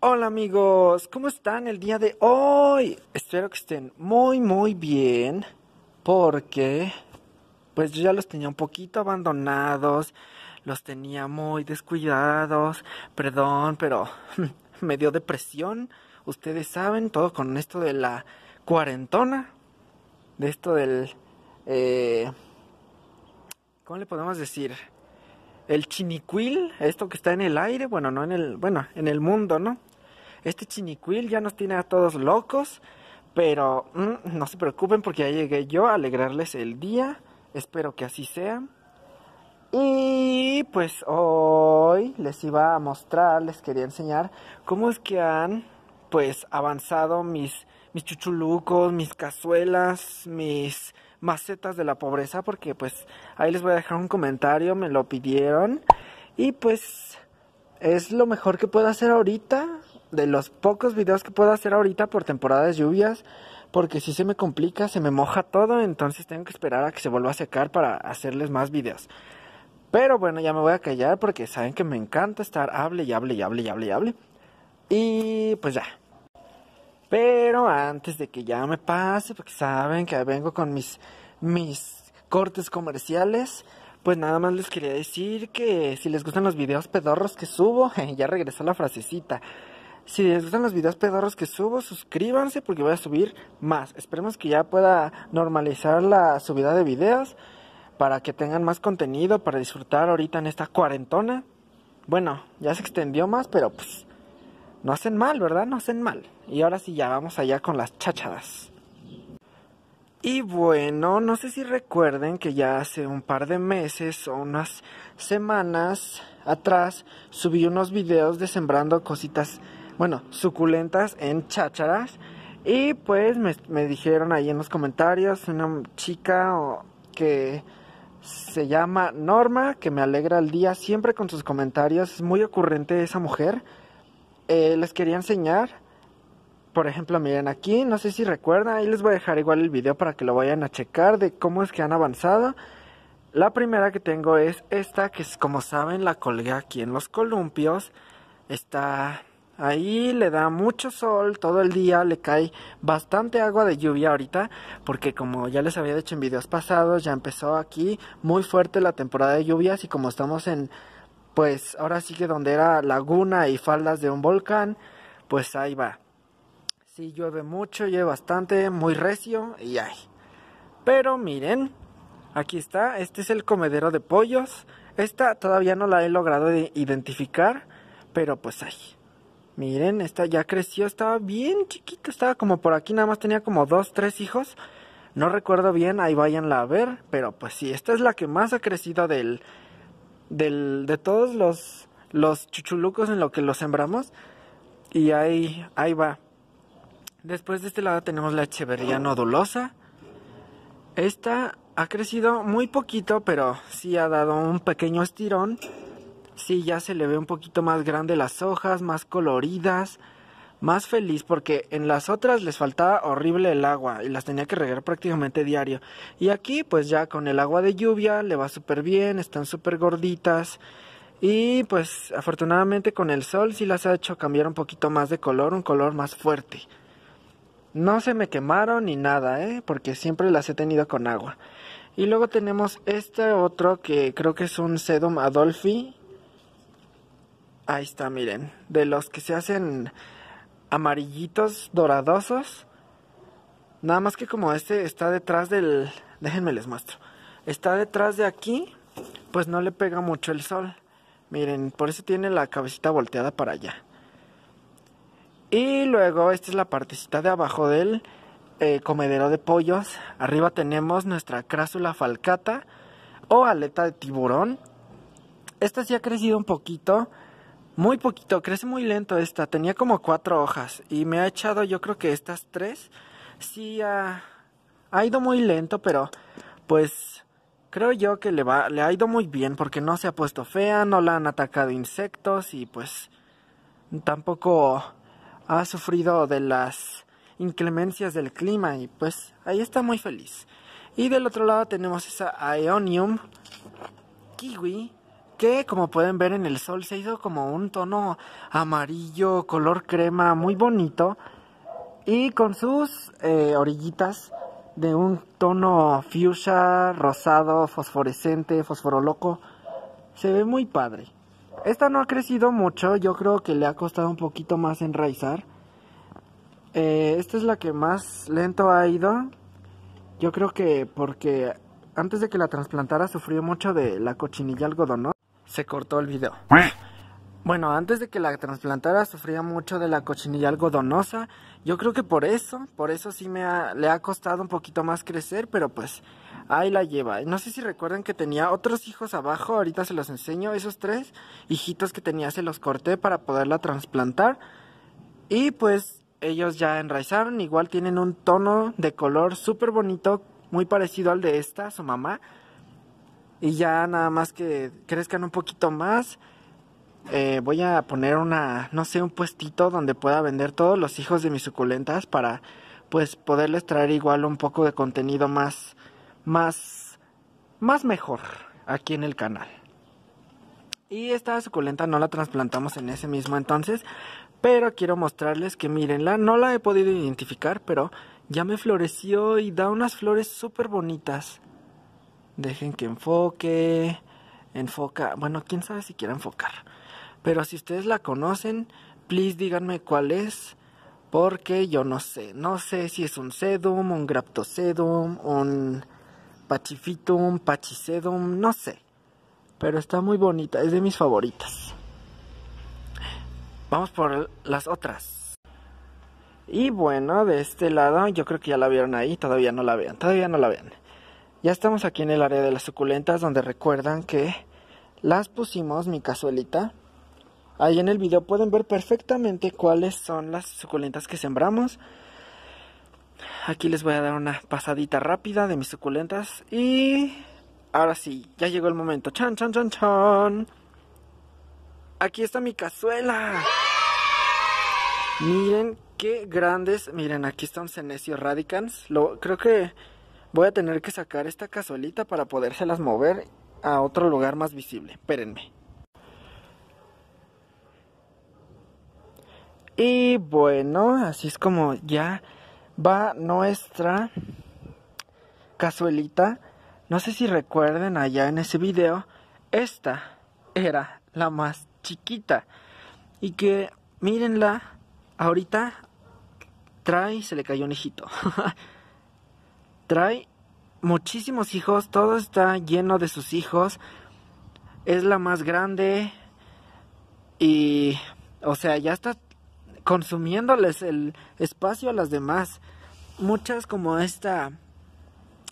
Hola amigos, ¿cómo están el día de hoy? Espero que estén muy muy bien porque pues yo ya los tenía un poquito abandonados, los tenía muy descuidados, perdón, pero me dio depresión, ustedes saben, todo con esto de la cuarentona, de esto del... Eh, ¿Cómo le podemos decir? el chinicuil, esto que está en el aire, bueno, no en el, bueno, en el mundo, ¿no? Este chinicuil ya nos tiene a todos locos, pero mm, no se preocupen porque ya llegué yo a alegrarles el día, espero que así sea. Y pues hoy les iba a mostrar, les quería enseñar cómo es que han pues avanzado mis mis chuchulucos, mis cazuelas, mis macetas de la pobreza porque pues ahí les voy a dejar un comentario, me lo pidieron y pues es lo mejor que puedo hacer ahorita, de los pocos videos que puedo hacer ahorita por temporadas lluvias, porque si se me complica, se me moja todo, entonces tengo que esperar a que se vuelva a secar para hacerles más videos. Pero bueno, ya me voy a callar porque saben que me encanta estar hable y hable y hable y hable y hable. Y pues ya. Pero antes de que ya me pase, porque saben que vengo con mis, mis cortes comerciales, pues nada más les quería decir que si les gustan los videos pedorros que subo, ya regresó la frasecita. Si les gustan los videos pedorros que subo, suscríbanse porque voy a subir más. Esperemos que ya pueda normalizar la subida de videos para que tengan más contenido para disfrutar ahorita en esta cuarentona. Bueno, ya se extendió más, pero pues no hacen mal, ¿verdad? No hacen mal. Y ahora sí, ya vamos allá con las chachadas. Y bueno, no sé si recuerden que ya hace un par de meses o unas semanas atrás subí unos videos de sembrando cositas, bueno, suculentas en chácharas. Y pues me, dijeron ahí en los comentarios una chica que se llama Norma, que me alegra el día siempre con sus comentarios. Es muy ocurrente esa mujer. Eh, les quería enseñar. Por ejemplo, miren aquí, no sé si recuerdan, ahí les voy a dejar igual el video para que lo vayan a checar de cómo es que han avanzado. La primera que tengo es esta, que es como saben la colgué aquí en los columpios. Está ahí, le da mucho sol todo el día, le cae bastante agua de lluvia ahorita, porque como ya les había dicho en videos pasados, ya empezó aquí muy fuerte la temporada de lluvias y como estamos en pues ahora sí que donde era laguna y faldas de un volcán, pues ahí va. Si llueve mucho, llueve bastante, muy recio y ahí. Pero miren, aquí está, este es el comedero de pollos. Esta todavía no la he logrado identificar, pero pues ahí. Miren, esta ya creció, estaba bien chiquita, estaba como por aquí, nada más tenía como dos, tres hijos. No recuerdo bien, ahí váyanla a ver, pero pues sí, esta es la que más ha crecido del, del, de todos los, los chuchulucos en lo que los sembramos. Y ahí, ahí va. Después de este lado tenemos la Echeverría nodulosa. Esta ha crecido muy poquito, pero sí ha dado un pequeño estirón. Si ya se le ve un poquito más grande las hojas, más coloridas más feliz porque en las otras les faltaba horrible el agua y las tenía que regar prácticamente diario. Y aquí pues ya con el agua de lluvia le va súper bien, están súper gorditas. Y pues afortunadamente con el sol sí las ha hecho cambiar un poquito más de color, un color más fuerte. No se me quemaron ni nada, ¿eh? porque siempre las he tenido con agua. Y luego tenemos este otro que creo que es un Sedum Adolfi. Ahí está, miren. De los que se hacen amarillitos doradosos. Nada más que como este está detrás del... Déjenme les muestro. Está detrás de aquí, pues no le pega mucho el sol. Miren, por eso tiene la cabecita volteada para allá. Y luego esta es la partecita de abajo del eh, comedero de pollos. Arriba tenemos nuestra crásula falcata o aleta de tiburón. Esta sí ha crecido un poquito muy poquito, crece muy lento esta. Tenía como cuatro hojas y me ha echado yo creo que estas tres. Sí, ha, ido muy lento, pero pues creo yo que le, va, le ha ido muy bien porque no se ha puesto fea, no la han atacado insectos y pues tampoco ha sufrido de las inclemencias del clima y pues ahí está muy feliz. Y del otro lado tenemos esa Aeonium Kiwi que como pueden ver en el sol se hizo como un tono amarillo, color crema, muy bonito y con sus eh, orillitas de un tono fuchsia, rosado, fosforescente, fosforoloco. Se ve muy padre. Esta no ha crecido mucho, yo creo que le ha costado un poquito más enraizar. Eh, esta es la que más lento ha ido. Yo creo que porque antes de que la trasplantara sufrió mucho de la cochinilla algodonosa se cortó el video. Bueno, antes de que la trasplantara sufría mucho de la cochinilla algodonosa. Yo creo que por eso, por eso sí me le ha costado un poquito más crecer, pero pues ahí la lleva. No sé si recuerdan que tenía otros hijos abajo, ahorita se los enseño, esos tres hijitos que tenía se los corté para poderla trasplantar. Y pues ellos ya enraizaron, igual tienen un tono de color súper bonito, muy parecido al de esta, su mamá y ya nada más que crezcan un poquito más. Eh, voy a poner una, no sé, un puestito donde pueda vender todos los hijos de mis suculentas para pues poderles traer igual un poco de contenido más, más, más mejor aquí en el canal. Y esta suculenta no la trasplantamos en ese mismo entonces, pero quiero mostrarles que mírenla, no la he podido identificar, pero ya me floreció y da unas flores súper bonitas. Dejen que enfoque. Enfoca. Bueno, quién sabe si quiera enfocar. Pero si ustedes la conocen, please díganme cuál es. Porque yo no sé. No sé si es un sedum, un graptosedum, un pachifitum, pachicedum, no sé. Pero está muy bonita, es de mis favoritas. Vamos por las otras. Y bueno, de este lado, yo creo que ya la vieron ahí, todavía no la vean, todavía no la vean. Ya estamos aquí en el área de las suculentas donde recuerdan que las pusimos mi cazuelita. Ahí en el video pueden ver perfectamente cuáles son las suculentas que sembramos. Aquí les voy a dar una pasadita rápida de mis suculentas y ahora sí, ya llegó el momento. Chan chan chan chan. Aquí está mi cazuela. Miren qué grandes, miren, aquí están Senecio radicans. Lo creo que Voy a tener que sacar esta cazuelita para podérselas mover a otro lugar más visible. Espérenme. Y bueno, así es como ya va nuestra cazuelita. No sé si recuerden allá en ese video, esta era la más chiquita. Y que, mírenla, ahorita trae se le cayó un hijito. Trae muchísimos hijos, todo está lleno de sus hijos. Es la más grande y, o sea, ya está consumiéndoles el espacio a las demás. Muchas como esta uh,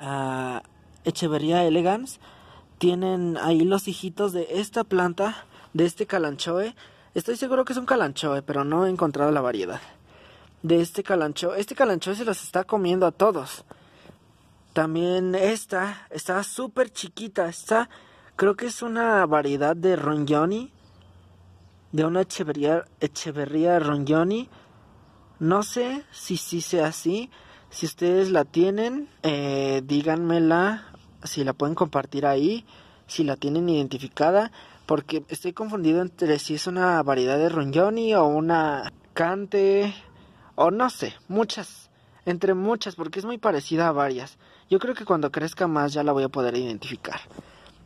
ah, Echeveria elegans tienen ahí los hijitos de esta planta, de este calanchoe. Estoy seguro que es un calanchoe, pero no he encontrado la variedad. De este calanchoe. Este calanchoe se los está comiendo a todos. También esta está súper chiquita. está creo que es una variedad de rongioni. De una Echeverría, Echeverría rongioni. No sé si sí sea así. Si ustedes la tienen, eh, díganmela. Si la pueden compartir ahí. Si la tienen identificada. Porque estoy confundido entre si es una variedad de rongioni o una cante. O no sé. Muchas entre muchas, porque es muy parecida a varias. Yo creo que cuando crezca más ya la voy a poder identificar.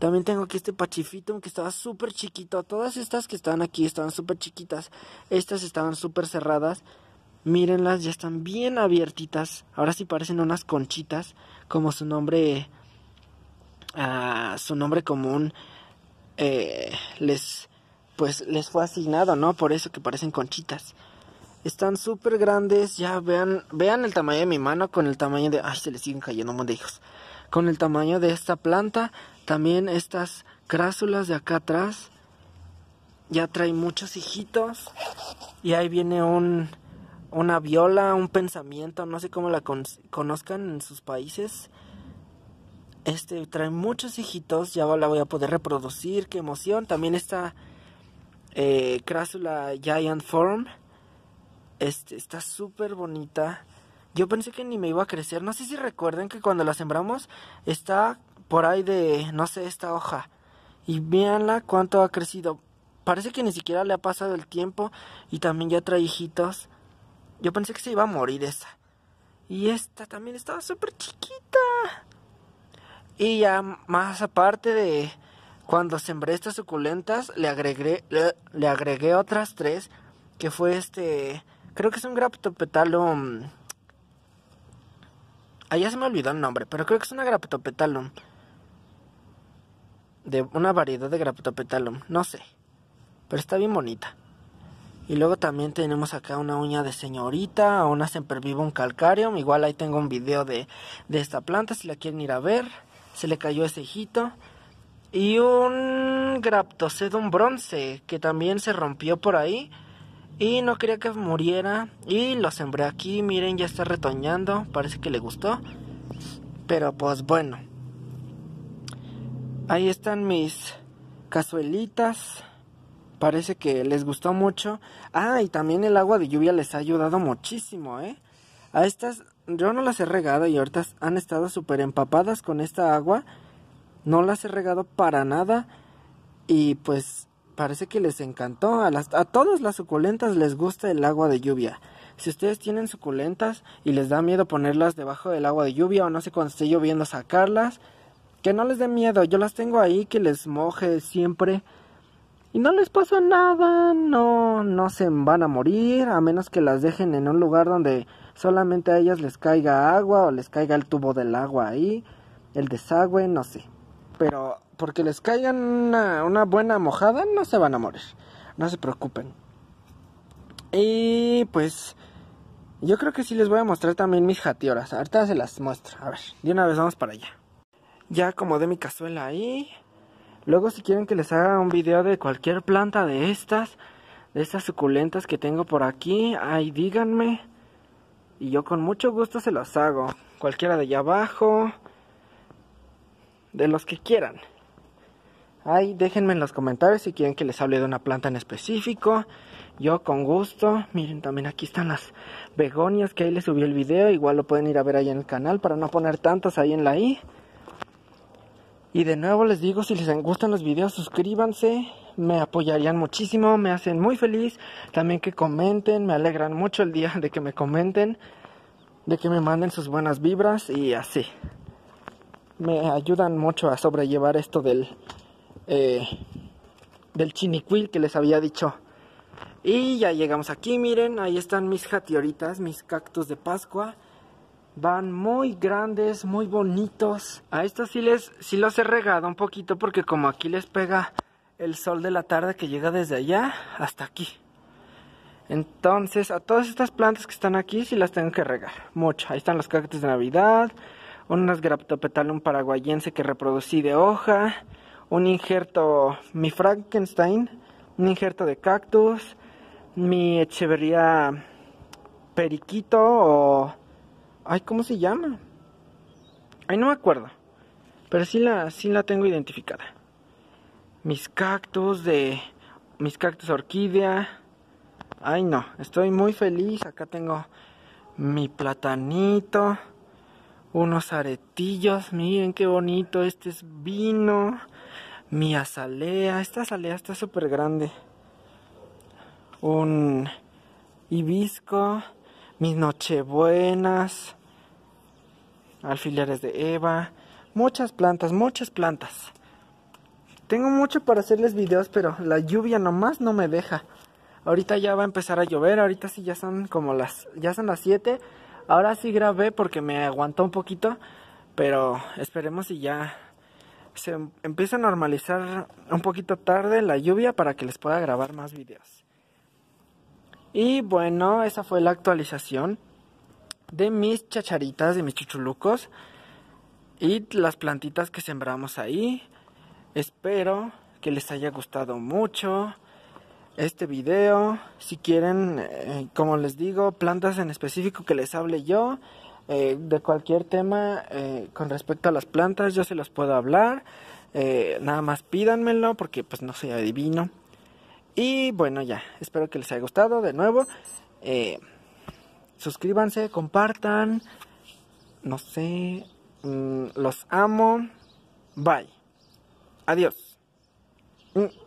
También tengo aquí este pachifito que estaba súper chiquito. Todas estas que están aquí estaban súper chiquitas. Estas estaban súper cerradas. Mírenlas, ya están bien abiertitas. Ahora sí parecen unas conchitas, como su nombre, ah, su nombre común eh, les, pues les fue asignado, ¿no? Por eso que parecen conchitas. Están súper grandes. Ya vean, vean el tamaño de mi mano con el tamaño de... Ay, se le siguen cayendo hijos. Con el tamaño de esta planta. También estas crásulas de acá atrás. Ya trae muchos hijitos. Y ahí viene un, una viola, un pensamiento. No sé cómo la conozcan en sus países. Este trae muchos hijitos. Ya la voy a poder reproducir. Qué emoción. También esta eh, crásula Giant Form este, está súper bonita. Yo pensé que ni me iba a crecer. No sé si recuerden que cuando la sembramos está por ahí de, no sé, esta hoja. Y véanla cuánto ha crecido. Parece que ni siquiera le ha pasado el tiempo y también ya trae hijitos. Yo pensé que se iba a morir esa. Y esta también estaba súper chiquita. Y ya más aparte de cuando sembré estas suculentas, le agregué, le agregué otras tres, que fue este Creo que es un graptopetalum. Allá se me olvidó el nombre, pero creo que es una graptopetalum. De una variedad de graptopetalum, no sé. Pero está bien bonita. Y luego también tenemos acá una uña de señorita, una sempervivum Calcarium. Igual ahí tengo un video de, de esta planta si la quieren ir a ver. Se le cayó ese hijito. Y un Graptocedum bronce que también se rompió por ahí y no quería que muriera. Y lo sembré aquí. Miren, ya está retoñando. Parece que le gustó. Pero pues bueno. Ahí están mis cazuelitas. Parece que les gustó mucho. Ah, y también el agua de lluvia les ha ayudado muchísimo, ¿eh? A estas yo no las he regado y ahorita han estado súper empapadas con esta agua. No las he regado para nada. Y pues parece que les encantó. A, las, a todas las suculentas les gusta el agua de lluvia. Si ustedes tienen suculentas y les da miedo ponerlas debajo del agua de lluvia o no sé cuando esté lloviendo sacarlas, que no les dé miedo. Yo las tengo ahí que les moje siempre. Y no les pasa nada, no, no se van a morir, a menos que las dejen en un lugar donde solamente a ellas les caiga agua o les caiga el tubo del agua ahí, el desagüe, no sé. Pero porque les caigan una, buena mojada, no se van a morir. No se preocupen. Y pues yo creo que sí les voy a mostrar también mis jatioras. Ahorita se las muestro. A ver, de una vez vamos para allá. Ya acomodé mi cazuela ahí. Luego si quieren que les haga un video de cualquier planta de estas, de estas suculentas que tengo por aquí, ahí díganme. Y yo con mucho gusto se las hago. Cualquiera de allá abajo. De los que quieran. Ahí déjenme en los comentarios si quieren que les hable de una planta en específico. Yo con gusto. Miren, también aquí están las begonias que ahí les subí el video. Igual lo pueden ir a ver ahí en el canal para no poner tantas ahí en la I. Y de nuevo les digo, si les gustan los videos, suscríbanse. Me apoyarían muchísimo, me hacen muy feliz. También que comenten, me alegran mucho el día de que me comenten. De que me manden sus buenas vibras y así. Me ayudan mucho a sobrellevar esto del eh, del chiniquil que les había dicho. Y ya llegamos aquí, miren, ahí están mis jatioritas, mis cactus de Pascua. Van muy grandes, muy bonitos. A estos sí, les, sí los he regado un poquito porque como aquí les pega el sol de la tarde que llega desde allá hasta aquí. Entonces, a todas estas plantas que están aquí sí las tengo que regar. Mucho. Ahí están los cactus de Navidad, unas graptopetalum paraguayense que reproducí de hoja un injerto, mi Frankenstein, un injerto de cactus, mi Echeverría periquito o... Ay, ¿cómo se llama? Ay, no me acuerdo. Pero sí la, sí la tengo identificada. Mis cactus de... Mis cactus orquídea. Ay, no. Estoy muy feliz. Acá tengo mi platanito unos aretillos, miren qué bonito, este es vino, mi azalea, esta azalea está súper grande, un hibisco, mis nochebuenas, alfileres de Eva, muchas plantas, muchas plantas. Tengo mucho para hacerles videos, pero la lluvia nomás no me deja. Ahorita ya va a empezar a llover, ahorita sí ya son como las, ya son las 7 Ahora sí grabé porque me aguantó un poquito, pero esperemos si ya se empieza a normalizar un poquito tarde la lluvia para que les pueda grabar más videos. Y bueno, esa fue la actualización de mis chacharitas, de mis chuchulucos y las plantitas que sembramos ahí. Espero que les haya gustado mucho este video. Si quieren, eh, como les digo, plantas en específico que les hable yo. Eh, de cualquier tema eh, con respecto a las plantas, yo se las puedo hablar. nada más pídanmelo porque pues no soy adivino. Y bueno, ya, espero que les haya gustado de nuevo. suscríbanse, compartan. No sé, mm, los amo. Bye. Adiós. Mm.